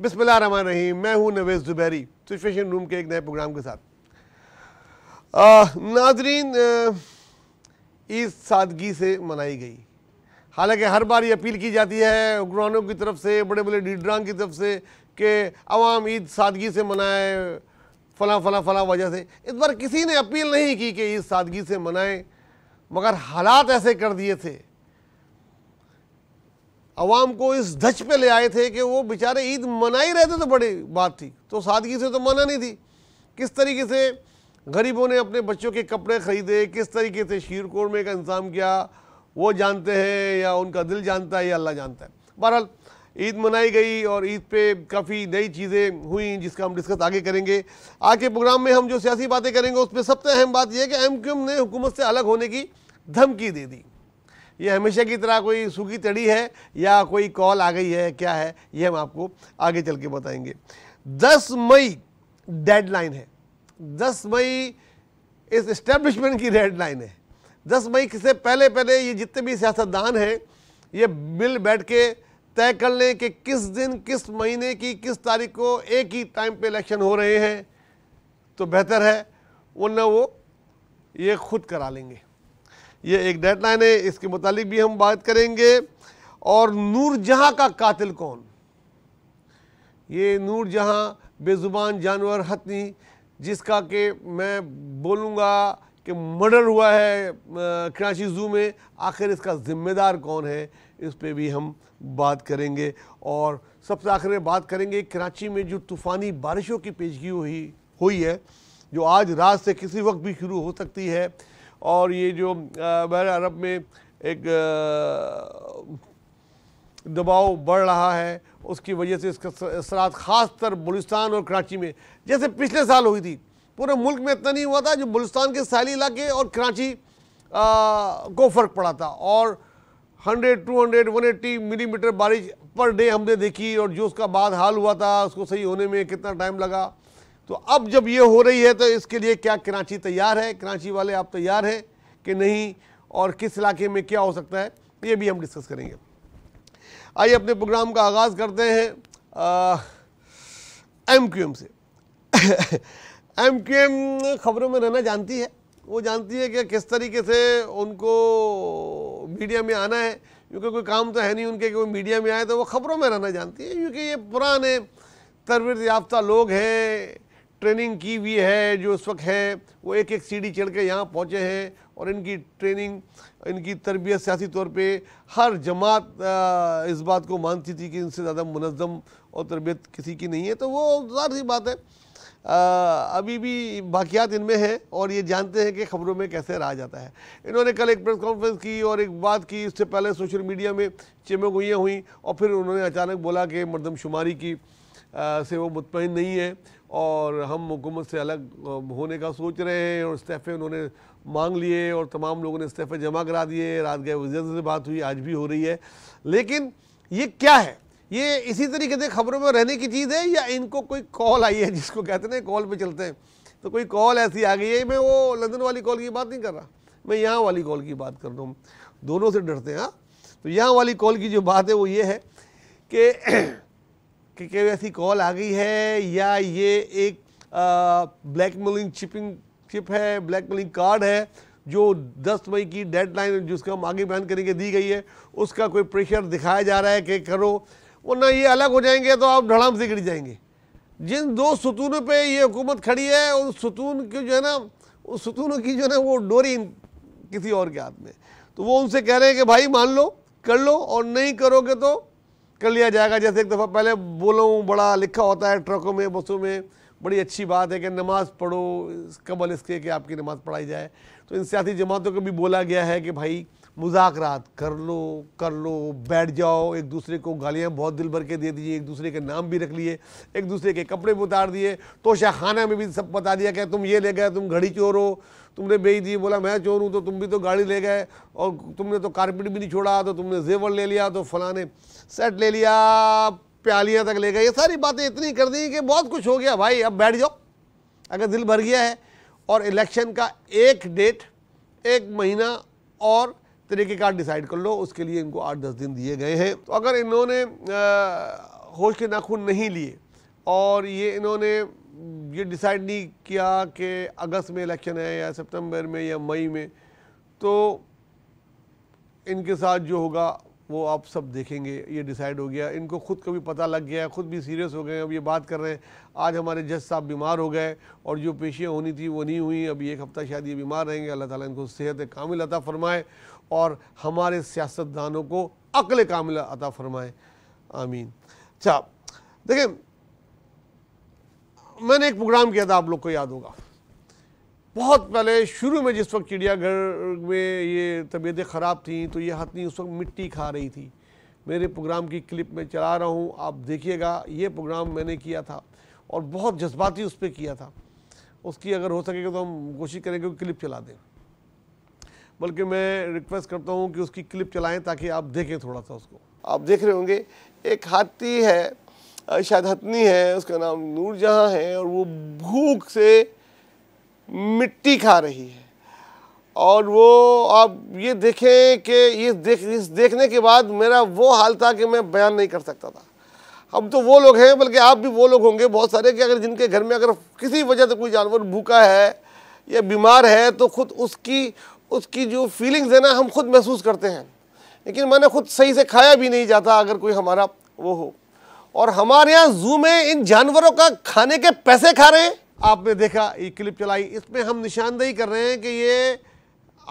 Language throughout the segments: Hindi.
बिस्मिल रमान रहीम मैं हूं नवेज जुबैरी सिचुएशन रूम के एक नए प्रोग्राम के साथ नाजरीन ईद सादगी से मनाई गई हालांकि हर बार ये अपील की जाती है हुक्मरानों की तरफ से बड़े बड़े लीडरान की तरफ से कि आवाम ईद सादगी से मनाए फला फला फला वजह से इस बार किसी ने अपील नहीं की कि ईद सादगी से मनाएं मगर हालात ऐसे कर दिए थे अवाम को इस धच पे ले आए थे कि वो बेचारे ईद मना ही रहते तो बड़ी बात थी तो सादगी से तो मना नहीं थी किस तरीके से गरीबों ने अपने बच्चों के कपड़े ख़रीदे किस तरीके से शीर कौरमे का इंतज़ाम किया वो जानते हैं या उनका दिल जानता है या अल्लाह जानता है बहरहाल ईद मनाई गई और ईद पे काफ़ी नई चीज़ें हुई जिसका हम डिस्कस आगे करेंगे आज के प्रोग्राम में हम जो सियासी बातें करेंगे उसमें सबसे अहम बात यह है कि एम ने हुकूमत से अलग होने की धमकी दे दी ये हमेशा की तरह कोई सूखी तड़ी है या कोई कॉल आ गई है क्या है ये हम आपको आगे चल के बताएंगे दस मई डेडलाइन है दस मई इस इस्टेब्लिशमेंट की डेडलाइन है दस मई से पहले पहले ये जितने भी सियासतदान हैं ये बिल बैठ के तय कर लें कि किस दिन किस महीने की किस तारीख को एक ही टाइम पे इलेक्शन हो रहे हैं तो बेहतर है वरना वो ये खुद करा लेंगे ये एक डेडलाइन है इसके मुतालिक भी हम बात करेंगे और नूरजहाँ का कातिल कौन ये नूरजहाँ बेज़ुबान जानवर हथनी जिसका कि मैं बोलूँगा कि मर्डर हुआ है कराची ज़ू में आखिर इसका ज़िम्मेदार कौन है इस पर भी हम बात करेंगे और सबसे आखिर में बात करेंगे कराची में जो तूफ़ानी बारिशों की पेशगी हुई हुई है जो आज रात से किसी वक्त भी शुरू हो सकती है और ये जो बहर अरब में एक दबाव बढ़ रहा है उसकी वजह से इसका असरात ख़ास तर बलुस्तान और कराची में जैसे पिछले साल हुई थी पूरे मुल्क में इतना नहीं हुआ था जो बलुस्तान के सहली इलाके और कराची को फ़र्क पड़ा था और 100, 200, 180 मिलीमीटर बारिश पर डे हमने देखी और जो उसका बाद हाल हुआ था उसको सही होने में कितना टाइम लगा तो अब जब ये हो रही है तो इसके लिए क्या कराची तैयार है कराची वाले आप तैयार हैं कि नहीं और किस इलाके में क्या हो सकता है ये भी हम डिस्कस करेंगे आइए अपने प्रोग्राम का आगाज़ करते हैं एम क्यू एम से एम क्यू एम खबरों में रहना जानती है वो जानती है कि किस तरीके से उनको मीडिया में आना है क्योंकि कोई काम तो है नहीं उनके कि वो मीडिया में आए तो वो खबरों में रहना जानती है क्योंकि ये पुराने तरबियत याफ्ता लोग हैं ट्रेनिंग की हुई है जो इस वक्त है वो एक एक सीढ़ी चढ़ के यहाँ पहुँचे हैं और इनकी ट्रेनिंग इनकी तरबियत सियासी तौर पे हर जमात इस बात को मानती थी कि इनसे ज़्यादा मुनज़म और तरबियत किसी की नहीं है तो वो ज़ाहिर सी बात है आ, अभी भी बाकियात इनमें हैं और ये जानते हैं कि ख़बरों में कैसे रहा जाता है इन्होंने कल एक प्रेस कॉन्फ्रेंस की और एक बात की इससे पहले सोशल मीडिया में चिमगुइयाँ हुई और फिर उन्होंने अचानक बोला कि मरदमशुमारी की से वो मुतमिन नहीं है और हम हुकूमत से अलग होने का सोच रहे हैं और इस्तीफ़े उन्होंने मांग लिए और तमाम लोगों ने इस्तीफ़े जमा करा दिए रात गए वजह से बात हुई आज भी हो रही है लेकिन ये क्या है ये इसी तरीके से खबरों में रहने की चीज़ है या इनको कोई कॉल आई है जिसको कहते हैं कॉल पे चलते हैं तो कोई कॉल ऐसी आ गई है मैं वो लंदन वाली कॉल की बात नहीं कर रहा मैं यहाँ वाली कॉल की बात कर रहा हूँ दोनों से डरते हैं हाँ तो यहाँ वाली कॉल की जो बात है वो ये है कि कि क्या ऐसी कॉल आ गई है या ये एक ब्लैक मेलिंग चिपिंग चिप है ब्लैक मेलिंग कार्ड है जो 10 मई की डेडलाइन जिसको हम आगे बयान करेंगे दी गई है उसका कोई प्रेशर दिखाया जा रहा है कि करो वरना ये अलग हो जाएंगे तो आप धड़ाम से गिर जाएंगे जिन दो सतूनों पे ये हुकूमत खड़ी है उन सतून की जो है ना उस सतूनों की जो है ना वो डोरी किसी और के हाथ में तो वो उनसे कह रहे हैं कि भाई मान लो कर लो और नहीं करोगे तो कर लिया जाएगा जैसे एक दफ़ा पहले बोलूँ बड़ा लिखा होता है ट्रकों में बसों में बड़ी अच्छी बात है कि नमाज़ पढ़ो कबल इसके कि आपकी नमाज़ पढ़ाई जाए तो इन सियासी जमातों को भी बोला गया है कि भाई मुजाकरात कर लो कर लो बैठ जाओ एक दूसरे को गालियाँ बहुत दिल भर के दे दीजिए एक दूसरे के नाम भी रख लिए एक दूसरे के कपड़े भी उतार दिए तो शाहखाना में भी सब बता दिया कि तुम ये ले गए तुम घड़ी चोर हो तुमने बेच दी बोला मैं चोर हूँ तो तुम भी तो गाड़ी ले गए और तुमने तो कारपेट भी नहीं छोड़ा तो तुमने जेवर ले लिया तो फलाने सेट ले लिया प्यालियाँ तक ले गए ये सारी बातें इतनी कर दी कि बहुत कुछ हो गया भाई अब बैठ जाओ अगर दिल भर गया है और इलेक्शन का एक डेट एक महीना और तरीक़ेकार डिसाइड कर लो उसके लिए इनको आठ दस दिन दिए गए हैं तो अगर इन्होंने होश के नाखून नहीं लिए और ये इन्होंने ये डिसाइड नहीं किया कि अगस्त में इलेक्शन है या सितंबर में या मई में तो इनके साथ जो होगा वो आप सब देखेंगे ये डिसाइड हो गया इनको खुद को भी पता लग गया खुद भी सीरियस हो गए अब ये बात कर रहे हैं आज हमारे जज साहब बीमार हो गए और जो पेशियाँ होनी थी वो नहीं हुई अभी एक हफ़्ता शायद ये बीमार रहेंगे अल्लाह ताला इनको सेहत कामिल अता फ़रमाए और हमारे सियासतदानों को अकल कामिल अता फरमाए आमीन अच्छा देखें मैंने एक प्रोग्राम किया था आप लोग को याद होगा बहुत पहले शुरू में जिस वक्त चिड़ियाघर में ये तबीयतें ख़राब थी तो ये हथनी उस वक्त मिट्टी खा रही थी मेरे प्रोग्राम की क्लिप मैं चला रहा हूँ आप देखिएगा ये प्रोग्राम मैंने किया था और बहुत जज्बाती उस पर किया था उसकी अगर हो सकेगा तो हम कोशिश करेंगे क्लिप चला दें बल्कि मैं रिक्वेस्ट करता हूँ कि उसकी क्लिप चलाएं ताकि आप देखें थोड़ा सा उसको आप देख रहे होंगे एक हाथी है शायद हथनी है उसका नाम नूरजहाँ है और वो भूख से मिट्टी खा रही है और वो आप ये देखें कि ये देख इस देखने के बाद मेरा वो हाल था कि मैं बयान नहीं कर सकता था हम तो वो लोग हैं बल्कि आप भी वो लोग होंगे बहुत सारे कि अगर जिनके घर में अगर किसी वजह से कोई जानवर भूखा है या बीमार है तो खुद उसकी उसकी जो फीलिंग्स है ना हम खुद महसूस करते हैं लेकिन मैंने खुद सही से खाया भी नहीं जाता अगर कोई हमारा वो हो और हमारे यहाँ जू में इन जानवरों का खाने के पैसे खा रहे हैं आपने देखा ये क्लिप चलाई इसमें हम निशानदेही कर रहे हैं कि ये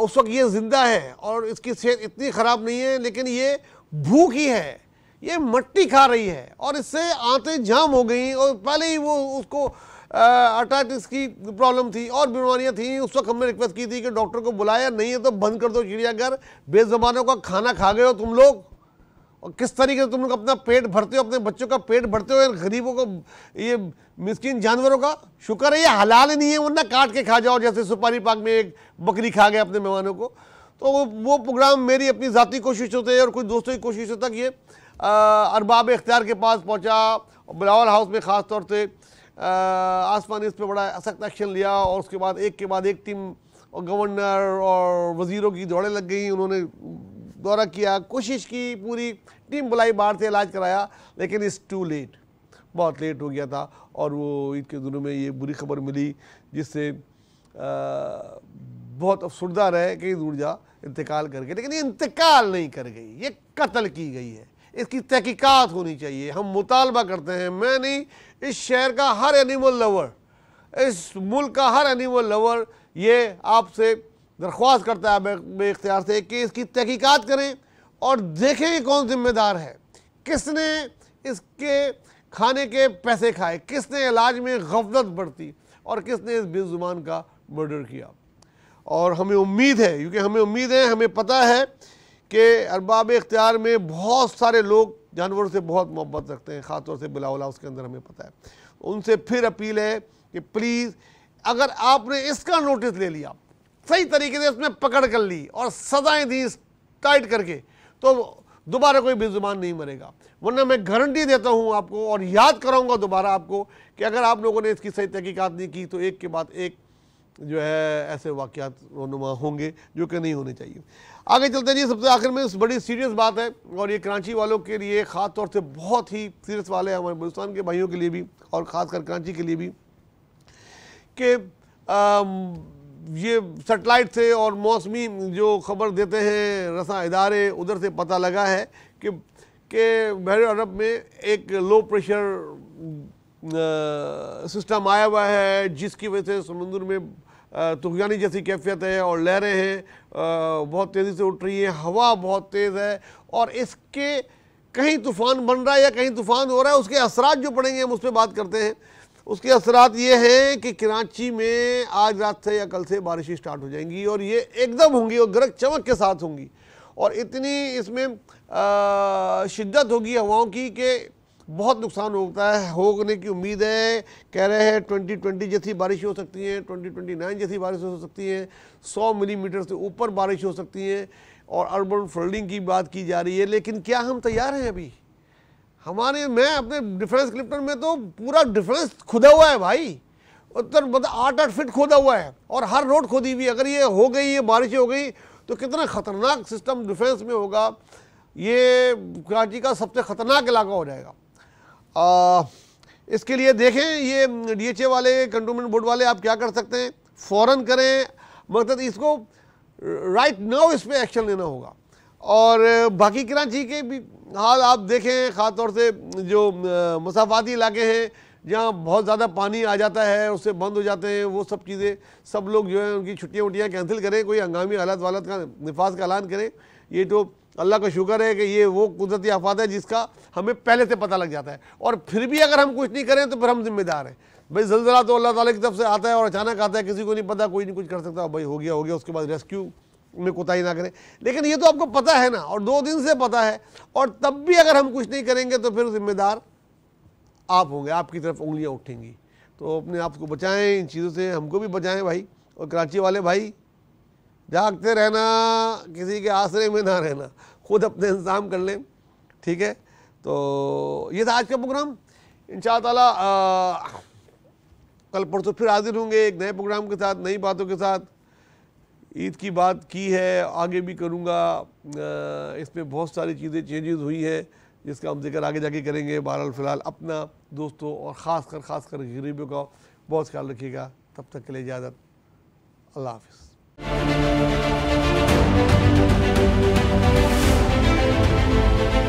उस वक्त ये ज़िंदा है और इसकी सेहत इतनी ख़राब नहीं है लेकिन ये भूख ही है ये मट्टी खा रही है और इससे आंतें जाम हो गई और पहले ही वो उसको अर्थाइटिस की प्रॉब्लम थी और बीमारियां थी उस वक्त हमने रिक्वेस्ट की थी कि डॉक्टर को बुलाया नहीं है तो बंद कर दो चिड़ियाघर बेजबानों का खाना खा गए हो तुम लोग और किस तरीके से तुम लोग अपना पेट भरते हो अपने बच्चों का पेट भरते हो या गरीबों को ये मिस्किन जानवरों का शुक्र है ये हलाल नहीं है वरना काट के खा जाओ जैसे सुपारी पाक में एक बकरी खा गया अपने मेहमानों को तो वो प्रोग्राम मेरी अपनी ज़ाती होते हैं और कुछ दोस्तों की कोशिशों तक ये अरबाब इख्तियार के पास पहुँचा बिलावल हाउस में ख़ास तौर से आसमान इस पर बड़ा सख्त एक्शन लिया और उसके बाद एक के बाद एक टीम और गवर्नर और वजीरों की दौड़ें लग गई उन्होंने दौरा किया कोशिश की पूरी टीम बुलाई बाहर से इलाज कराया लेकिन इस टू लेट बहुत लेट हो गया था और वो ईद के दिनों में ये बुरी खबर मिली जिससे बहुत अफसरदा रहे कि दूर जा इंतकाल कर लेकिन ये इंतकाल नहीं कर गई ये कत्ल की गई है इसकी तहकीकत होनी चाहिए हम मुतालबा करते हैं मैं नहीं इस शहर का हर एनिमल लवर इस मुल्क का हर एनिमल लवर ये आपसे दरख्वास्त करता है बेख्तियार से कि इसकी तहकीक़त करें और देखें कौन ज़िम्मेदार है किसने इसके खाने के पैसे खाए किसने इलाज में गफलत बरती और किसने इस बेजुबान का मर्डर किया और हमें उम्मीद है क्योंकि हमें उम्मीद है हमें पता है कि अरबाब इख्तियार में बहुत सारे लोग जानवरों से बहुत मोहब्बत रखते हैं ख़ासतौर से बिलावला उसके अंदर हमें पता है उनसे फिर अपील है कि प्लीज़ अगर आपने इसका नोटिस ले लिया सही तरीके से इसमें पकड़ कर ली और सजाएं दी टाइट करके तो दोबारा कोई बेजुबान नहीं मरेगा वरना मैं गारंटी देता हूँ आपको और याद कराऊंगा दोबारा आपको कि अगर आप लोगों ने इसकी सही तहकीक़त नहीं की तो एक के बाद एक जो है ऐसे वाक़ात रोनुमा होंगे जो कि नहीं होने चाहिए आगे चलते हैं जी सबसे आखिर में बड़ी सीरियस बात है और ये कराची वालों के लिए ख़ास तौर से बहुत ही सीरियस वाले हैं हमारे हिंदुस्तान के भाइयों के लिए भी और ख़ासकर कराची के लिए भी कि ये सेटेलाइट से और मौसमी जो खबर देते हैं रसा इदारे उधर से पता लगा है कि के बहर अरब में एक लो प्रेशर सिस्टम आया हुआ है जिसकी वजह से समंदर में तुगयानी जैसी कैफियत है और लहरें हैं बहुत तेज़ी से उठ रही हैं हवा बहुत तेज़ है और इसके कहीं तूफ़ान बन रहा है या कहीं तूफ़ान हो रहा है उसके असरात जो पड़ेंगे हम उस पर बात करते हैं उसके असरात ये हैं कि कराची में आज रात से या कल से बारिश स्टार्ट हो जाएंगी और ये एकदम होंगी और गरज चमक के साथ होंगी और इतनी इसमें शिद्दत होगी हवाओं की कि बहुत नुकसान होता है होने की उम्मीद है कह रहे हैं 2020 जैसी बारिश हो सकती है 2029 जैसी बारिश हो सकती है 100 मिलीमीटर mm से ऊपर बारिश हो सकती है और अर्बन फ्लडिंग की बात की जा रही है लेकिन क्या हम तैयार हैं अभी हमारे मैं अपने डिफेंस क्लिप्टन में तो पूरा डिफेंस खुदा हुआ है भाई उत्तर मतलब आठ आठ फिट खोदा हुआ है और हर रोड खोदी हुई अगर ये हो गई ये बारिश हो गई तो कितना ख़तरनाक सिस्टम डिफेंस में होगा ये कराची का सबसे ख़तरनाक इलाका हो जाएगा आ, इसके लिए देखें ये डीएचए वाले कंटोनमेंट बोर्ड वाले आप क्या कर सकते हैं फ़ौरन करें मतलब इसको राइट नाउ इस पर एक्शन लेना होगा और बाकी कराची के भी हाल आप देखें ख़ास तौर से जो मसाफाती इलाके हैं जहाँ बहुत ज़्यादा पानी आ जाता है उससे बंद हो जाते हैं वो सब चीज़ें सब लोग जो है उनकी छुट्टियाँ वुट्टियाँ कैंसिल करें कोई हंगामी हालात वालत का नफाज का ऐलान करें ये तो अल्लाह का शुक्र है कि ये वो कुदरती आफात है जिसका हमें पहले से पता लग जाता है और फिर भी अगर हम कुछ नहीं करें तो फिर हम जिम्मेदार हैं भाई जल्जला तो अल्लाह ताला की तरफ से आता है और अचानक आता है किसी को नहीं पता कोई नहीं कुछ कर सकता भाई हो गया हो गया उसके बाद रेस्क्यू में कोताही ना करें लेकिन ये तो आपको पता है ना और दो दिन से पता है और तब भी अगर हम कुछ नहीं करेंगे तो फिर जिम्मेदार आप होंगे आपकी तरफ उंगलियाँ उठेंगी तो अपने आप को बचाएँ इन चीज़ों से हमको भी बचाएँ भाई और कराची वाले भाई जागते रहना किसी के आसरे में ना रहना खुद अपने इंतज़ाम कर लें ठीक है तो ये था आज का प्रोग्राम इन ताला कल परसों फिर हाजिर होंगे एक नए प्रोग्राम के साथ नई बातों के साथ ईद की बात की है आगे भी करूँगा इसमें बहुत सारी चीज़ें चेंजेस हुई हैं जिसका हम जिक्र आगे जाके करेंगे बहरहाल फ़िलहाल अपना दोस्तों और ख़ास कर ख़ास कर गरीबों का बहुत ख्याल रखिएगा तब तक के लिए इजाज़त अल्लाह हाफिज़ Thank you.